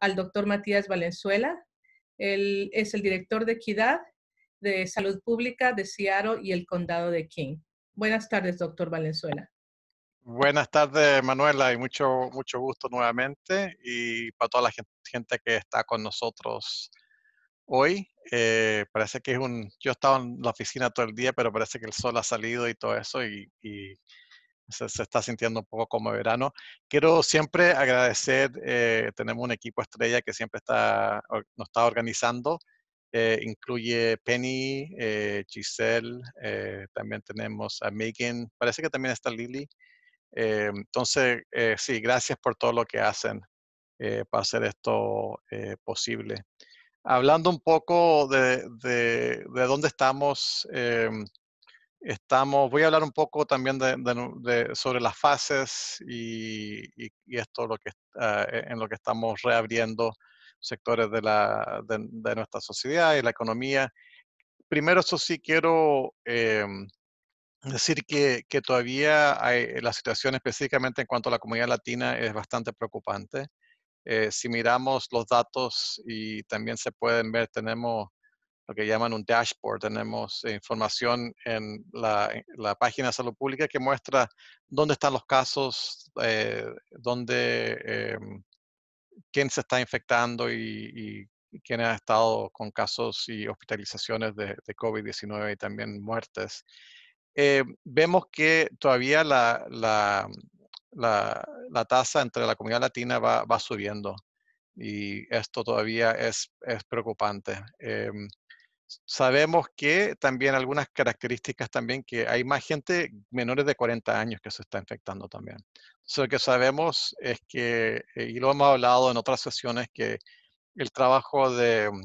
al doctor Matías Valenzuela. Él es el director de Equidad de Salud Pública de Seattle y el Condado de King. Buenas tardes, doctor Valenzuela. Buenas tardes, Manuela, y mucho, mucho gusto nuevamente. Y para toda la gente, que está con nosotros hoy, eh, parece que es un... Yo he estado en la oficina todo el día, pero parece que el sol ha salido y todo eso, y se, está sintiendo un poco como verano. Quiero siempre agradecer, eh, tenemos un equipo estrella que siempre está, nos está organizando, eh, incluye Penny, eh, Giselle, eh, también tenemos a Megan, parece que también está Lily. entonces, sí, gracias por todo lo que hacen para hacer esto posible. Hablando un poco de, de, de dónde estamos em, Estamos, voy a hablar un poco también sobre las fases y, esto lo ah, e, en lo que estamos reabriendo sectores de, nuestra sociedad y la economía. Primero, eso sí, quiero em, decir que, todavía la situación específicamente en cuanto a la comunidad latina es bastante preocupante. Eh, si miramos los datos y también se pueden ver, tenemos lo que llaman un dashboard. Tenemos información en la, página de salud pública que muestra dónde están los casos, eh, dónde, em, quién se está infectando y, quién ha estado con casos y hospitalizaciones de, COVID-19 y también muertes. Eh, vemos que todavía la, tasa entre la comunidad latina va subiendo y esto todavía es, preocupante. Em, sabemos que también algunas características también que hay más gente menores de 40 años que se está infectando también. lo que sabemos es que, eh, y lo hemos hablado en otras sesiones, que el trabajo de mm,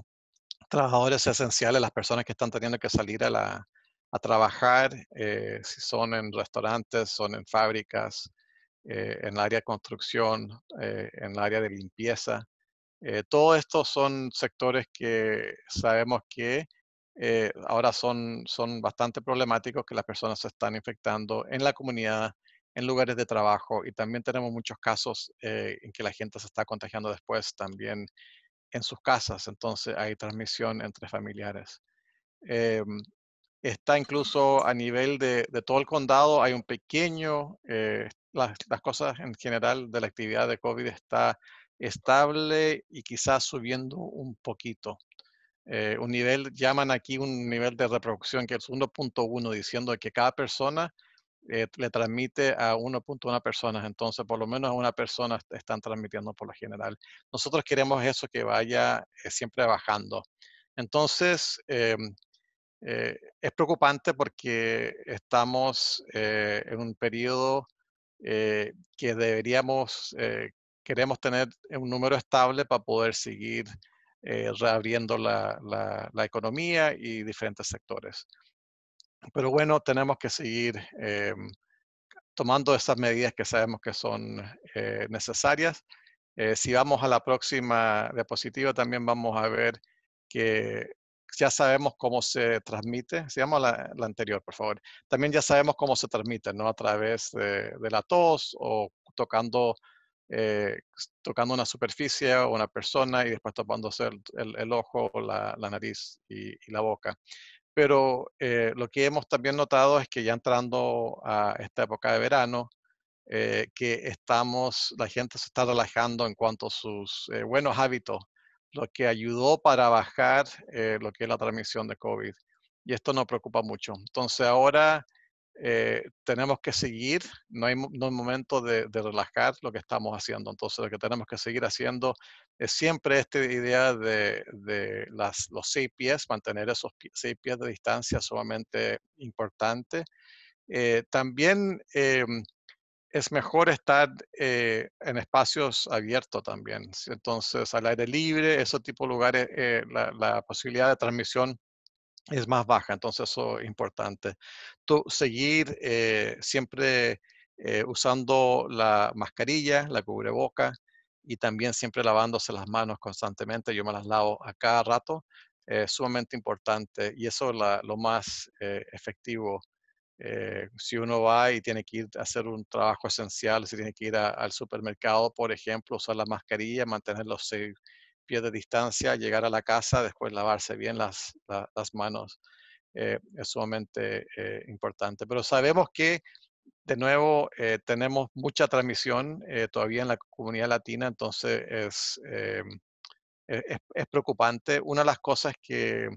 trabajadores esenciales, las personas que están teniendo que salir a, trabajar, eh, si son en restaurantes, son en fábricas, eh, en el área de construcción, en el área de limpieza, eh, todos estos son sectores que sabemos que eh, ahora son, son bastante problemáticos, que las personas se están infectando en la comunidad, en lugares de trabajo y también tenemos muchos casos eh, en que la gente se está contagiando después también en sus casas, entonces hay transmisión entre familiares. Em, está incluso a nivel de, todo el condado, hay un pequeño, eh, las, las cosas en general de la actividad de COVID está estable y quizás subiendo un poquito. Eh, un nivel, llaman aquí un nivel de reproducción que es 1.1, diciendo que cada persona eh, le transmite a 1.1 personas, entonces por lo menos a una persona están transmitiendo por lo general. Nosotros queremos eso que vaya eh, siempre bajando. Entonces, es preocupante porque estamos en un periodo que deberíamos queremos tener un número estable para poder seguir eh, reabriendo la, la, economía y diferentes sectores. Pero bueno, tenemos que seguir eh, tomando esas medidas que sabemos que son eh, necesarias. si vamos a la próxima diapositiva, también vamos a ver que ya sabemos cómo se transmite, sigamos a la, anterior, por favor. También ya sabemos cómo se transmite, ¿no? A través de, de la tos o tocando eh, tocando una superficie o una persona y después tapándose el, ojo, la, la nariz y, la boca. Pero eh, lo que hemos también notado es que ya entrando a esta época de verano, eh, que estamos, la gente se está relajando en cuanto a sus buenos hábitos, lo que ayudó para bajar lo que es la transmisión de COVID. Y esto nos preocupa mucho. Entonces ahora eh, tenemos que seguir, no hay, no momento de, relajar lo que estamos haciendo. Entonces, lo que tenemos que seguir haciendo es siempre esta idea de, las, los seis pies, mantener esos seis pies de distancia sumamente importante. Eh, también eh, es mejor estar en espacios abiertos también. Entonces, al aire libre, ese tipo de lugares, la, la posibilidad de transmisión es más baja, entonces eso es importante. Tú, seguir eh, siempre eh, usando la mascarilla, la cubreboca y también siempre lavándose las manos constantemente. Yo me las lavo a cada rato, es sumamente importante y eso es lo más eh, efectivo. si uno va y tiene que ir a hacer un trabajo esencial, si tiene que ir al supermercado, por ejemplo, usar la mascarilla, los de distancia, llegar a la casa, después lavarse bien las, manos. Eh, es sumamente eh, importante. Pero sabemos que, de nuevo, eh, tenemos mucha transmisión todavía en la comunidad latina, entonces e, es, preocupante. Una de las cosas que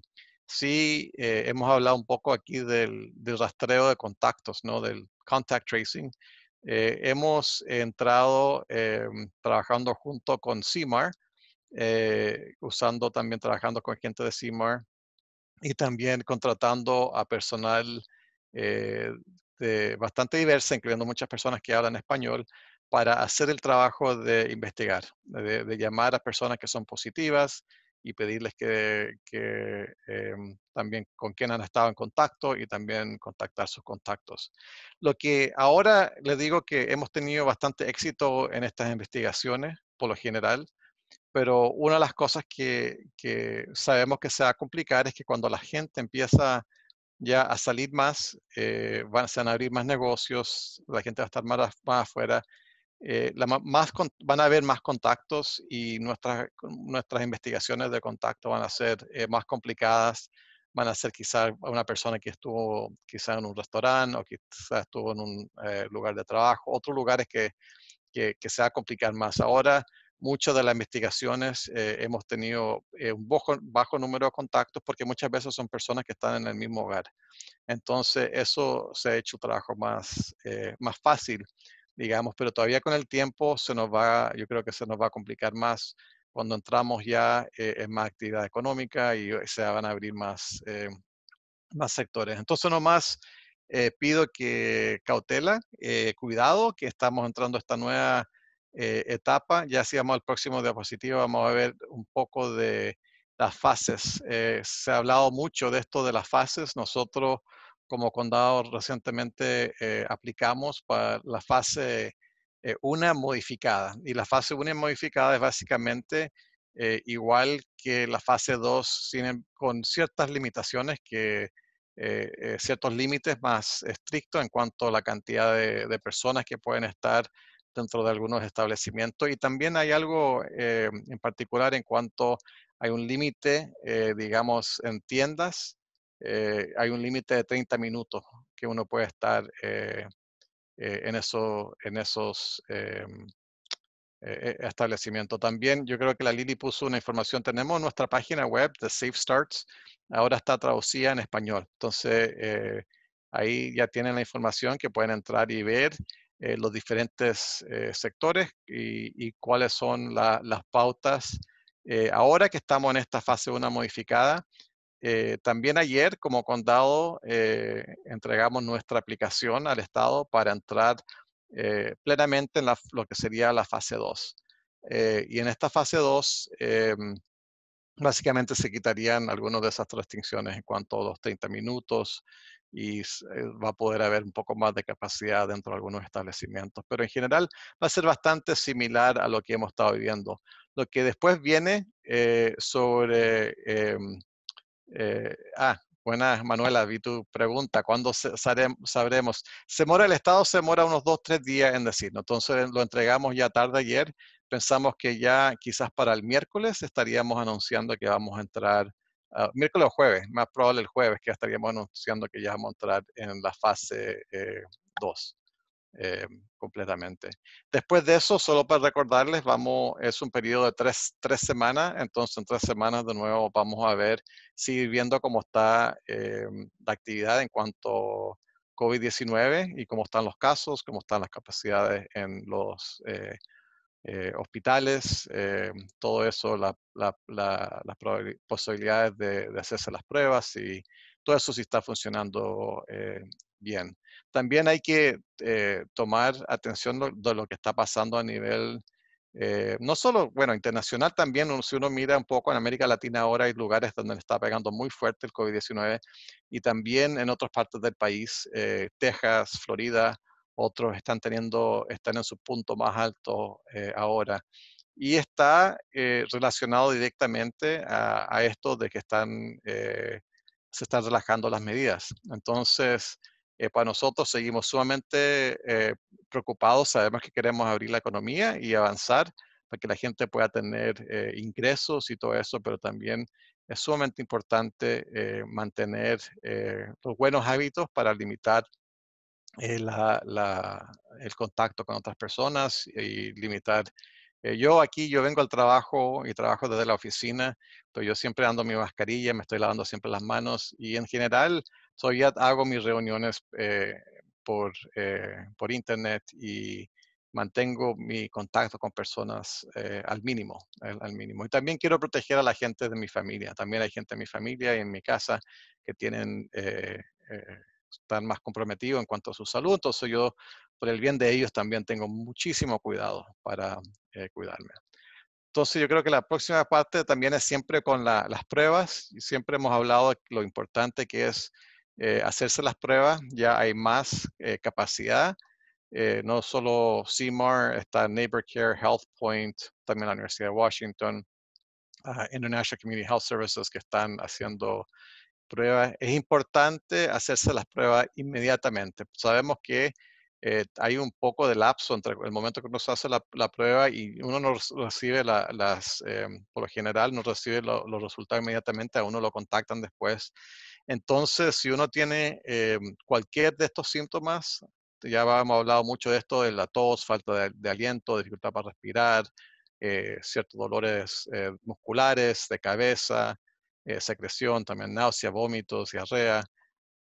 sí hemos hablado un poco aquí del, del, rastreo de contactos, ¿no? del contact tracing. hemos entrado em, trabajando junto con CIMAR, eh, usando también trabajando con gente de CIMAR y también contratando a personal eh, de, bastante diversa, incluyendo muchas personas que hablan español, para hacer el trabajo de investigar, de, llamar a personas que son positivas y pedirles que, em, también con quién han estado en contacto y también contactar sus contactos. Lo que ahora les digo que hemos tenido bastante éxito en estas investigaciones, por lo general, pero una de las cosas que, sabemos que se va a complicar es que cuando la gente empieza ya a salir más, eh, van, se van a abrir más negocios, la gente va a estar más, más afuera, eh, más van a haber más contactos y nuestras, investigaciones de contacto van a ser eh, más complicadas, van a ser quizás una persona que estuvo quizá en un restaurante o quizá estuvo en un lugar de trabajo, otros lugares que, que se va a complicar más. Ahora, muchas de las investigaciones eh, hemos tenido eh, un bajo, número de contactos porque muchas veces son personas que están en el mismo hogar. Entonces, eso se ha hecho un trabajo más, eh, más fácil, digamos, pero todavía con el tiempo se nos va, yo creo que se nos va a complicar más cuando entramos ya en más actividad económica y se van a abrir más, más sectores. Entonces, nomás pido que cautela, cuidado, que estamos entrando a esta nueva eh, etapa. Ya si vamos al próximo diapositivo vamos a ver un poco de las fases. Eh, se ha hablado mucho de esto de las fases. Nosotros como condado recientemente eh, aplicamos para la fase 1 modificada. Y la fase 1 modificada es básicamente igual que la fase 2 con ciertas limitaciones que... ciertos límites más estrictos en cuanto a la cantidad de personas que pueden estar dentro de algunos establecimientos. Y también hay algo eh, en particular en cuanto hay un límite, eh, digamos, en tiendas, eh, hay un límite de 30 minutos que uno puede estar en, eso, en esos e, establecimientos. También yo creo que la Lili puso una información, tenemos nuestra página web de Safe Starts, ahora está traducida en español. Entonces, ahí ya tienen la información que pueden entrar y ver eh, los diferentes eh, sectores y, cuáles son las pautas. Eh, ahora que estamos en esta fase 1 modificada, también ayer como condado entregamos nuestra aplicación al Estado para entrar plenamente en lo que sería la fase 2. y en esta fase 2, básicamente se quitarían algunas de esas restricciones en cuanto a los 30 minutos, y eh, va a poder haber un poco más de capacidad dentro de algunos establecimientos. Pero en general va a ser bastante similar a lo que hemos estado viviendo. Lo que después viene eh, sobre... Em, eh, ah, buenas Manuela, vi tu pregunta. ¿Cuándo sabremos? Se mora el Estado, se mora unos dos, tres días en decirlo. Entonces lo entregamos ya tarde ayer. Pensamos que ya quizás para el miércoles estaríamos anunciando que vamos a entrar Ah, miércoles o jueves, más probable el jueves, que ya estaríamos anunciando que ya vamos a entrar en la fase 2 eh, eh, completamente. Después de eso, solo para recordarles, vamos, es un periodo de tres, semanas, entonces en tres semanas de nuevo vamos a ver, seguir viendo cómo está eh, la actividad en cuanto COVID-19 y cómo están los casos, cómo están las capacidades en los... Eh, hospitales, eh, todo eso, las posibilidades de, hacerse las pruebas y todo eso sí está funcionando eh, bien. También hay que tomar atención de lo que está pasando a nivel, no solo, bueno, internacional también, si uno mira un poco en América Latina ahora hay lugares donde le está pegando muy fuerte el COVID-19 y también en otras partes del país, Texas, Florida, otros están teniendo, están en su punto más alto eh, ahora. Y está eh, relacionado directamente a, esto de que están, eh, se están relajando las medidas. Entonces, para nosotros seguimos sumamente preocupados, sabemos que queremos abrir la economía y avanzar para que la gente pueda tener ingresos y todo eso, pero también es sumamente importante mantener los buenos hábitos para limitar eh, el contacto con otras personas y limitar. Eh, yo aquí, yo vengo al trabajo y trabajo desde la oficina, pero yo siempre ando mi mascarilla, me estoy lavando siempre las manos y en general todavía hago mis reuniones eh, por, por internet y mantengo mi contacto con personas al mínimo, al, mínimo. Y también quiero proteger a la gente de mi familia. También hay gente en mi familia y en mi casa que tienen están más comprometidos en cuanto a su salud, entonces yo por el bien de ellos también tengo muchísimo cuidado para eh, cuidarme. Entonces yo creo que la próxima parte también es siempre con las pruebas. Siempre hemos hablado de lo importante que es eh, hacerse las pruebas. Ya hay más eh, capacidad. no solo CIMAR, está Neighbor Care, Health Point, también la Universidad de Washington, International Community Health Services que están haciendo pruebas, es importante hacerse las pruebas inmediatamente. Sabemos que eh, hay un poco de lapso entre el momento que uno se hace la, prueba y uno no recibe las, em, por lo general, no recibe los resultados inmediatamente, a uno lo contactan después. Entonces, si uno tiene em, cualquier de estos síntomas, ya hemos hablado mucho de esto, de la tos, falta de aliento, dificultad para respirar, eh, ciertos dolores eh, musculares, de cabeza, eh, secreción, también náusea, vómitos, diarrea,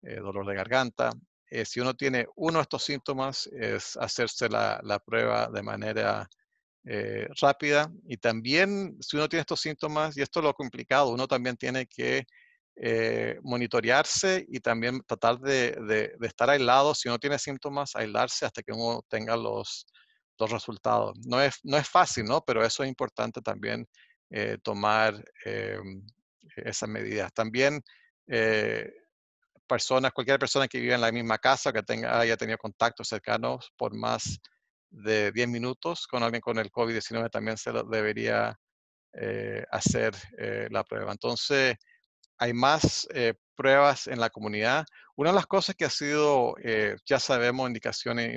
eh, dolor de garganta. Eh, si uno tiene uno de estos síntomas, es hacerse la, prueba de manera rápida. Y también, si uno tiene estos síntomas, y esto es lo complicado, uno también tiene que monitorearse y también tratar de, estar aislado. Si uno tiene síntomas, aislarse hasta que uno tenga los, resultados. No es, no es fácil, ¿no? Pero eso es importante también tomar em, esas medidas. También eh, personas, cualquier persona que vive en la misma casa que tenga, haya tenido contactos cercanos por más de 10 minutos con alguien con el COVID-19 también se lo debería eh, hacer eh, la prueba. Entonces, hay más pruebas en la comunidad. Una de las cosas que ha sido, ya sabemos, indicaciones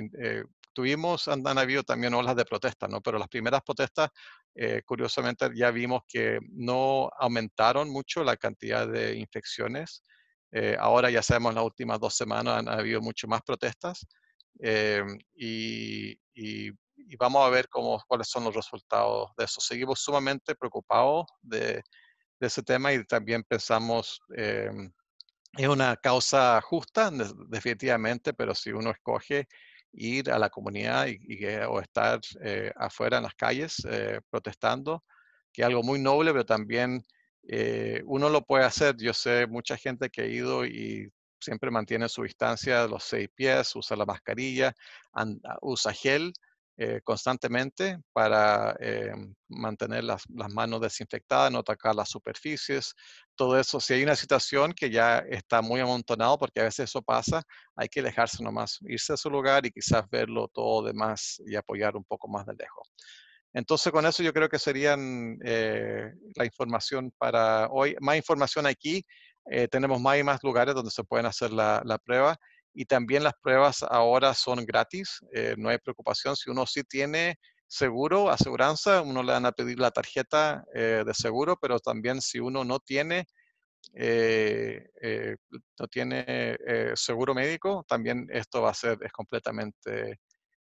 tuvimos, han, habido también olas de protestas, ¿no? Pero las primeras protestas, eh, curiosamente, ya vimos que no aumentaron mucho la cantidad de infecciones. Eh, ahora ya sabemos, las últimas dos semanas han, habido mucho más protestas eh, y, y, vamos a ver cómo, cuáles son los resultados de eso. Seguimos sumamente preocupados de, de ese tema y también pensamos es una causa justa, definitivamente, pero si uno escoge ir a la comunidad y, o estar eh, afuera en las calles eh, protestando, que es algo muy noble, pero también eh, uno lo puede hacer. Yo sé mucha gente que ha ido y siempre mantiene su distancia, los seis pies, usa la mascarilla, usa gel, eh, constantemente para eh, mantener las, manos desinfectadas, no atacar las superficies, todo eso. Si hay una situación que ya está muy amontonado, porque a veces eso pasa, hay que alejarse nomás, irse a su lugar y quizás verlo todo de más y apoyar un poco más de lejos. Entonces, con eso yo creo que serían eh, la información para hoy. Más información aquí. tenemos más y más lugares donde se pueden hacer la prueba. Y también las pruebas ahora son gratis, eh, no hay preocupación. Si uno sí tiene seguro, aseguranza, uno le van a pedir la tarjeta eh, de seguro, pero también si uno no tiene, eh, no tiene seguro médico, también esto va a ser es completamente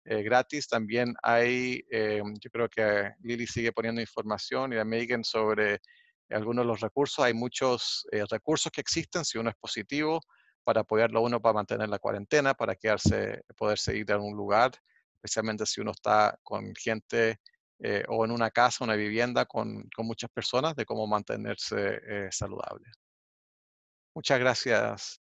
gratis. También hay, yo creo que Lily sigue poniendo información y a Megan sobre algunos de los recursos. Hay muchos recursos que existen si uno es positivo para apoyarlo uno para mantener la cuarentena, para quedarse, poderse ir de algún lugar, especialmente si uno está con gente eh, o en una casa, una vivienda con, muchas personas, de cómo mantenerse eh, saludable. Muchas gracias,